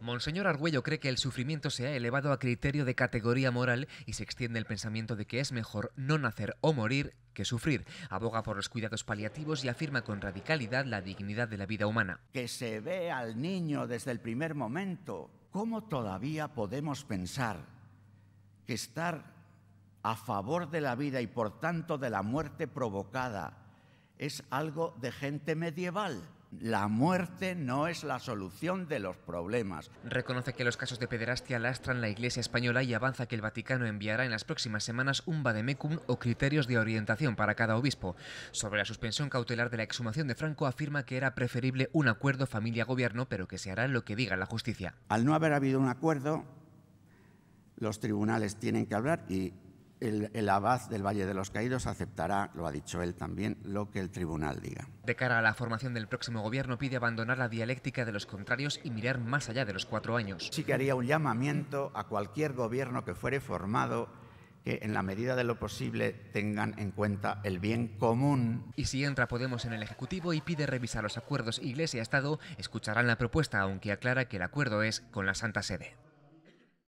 Monseñor Arguello cree que el sufrimiento se ha elevado a criterio de categoría moral y se extiende el pensamiento de que es mejor no nacer o morir que sufrir. Aboga por los cuidados paliativos y afirma con radicalidad la dignidad de la vida humana. Que se ve al niño desde el primer momento. ¿Cómo todavía podemos pensar que estar a favor de la vida y por tanto de la muerte provocada es algo de gente medieval. La muerte no es la solución de los problemas. Reconoce que los casos de pederastia lastran la Iglesia española y avanza que el Vaticano enviará en las próximas semanas un vademecum o criterios de orientación para cada obispo. Sobre la suspensión cautelar de la exhumación de Franco afirma que era preferible un acuerdo familia-gobierno, pero que se hará lo que diga la justicia. Al no haber habido un acuerdo, los tribunales tienen que hablar y el, abad del Valle de los Caídos aceptará, lo ha dicho él también, lo que el tribunal diga. De cara a la formación del próximo gobierno pide abandonar la dialéctica de los contrarios y mirar más allá de los cuatro años. Sí que haría un llamamiento a cualquier gobierno que fuere formado que en la medida de lo posible tengan en cuenta el bien común. Y si entra Podemos en el Ejecutivo y pide revisar los acuerdos Iglesia-Estado, escucharán la propuesta, aunque aclara que el acuerdo es con la Santa Sede.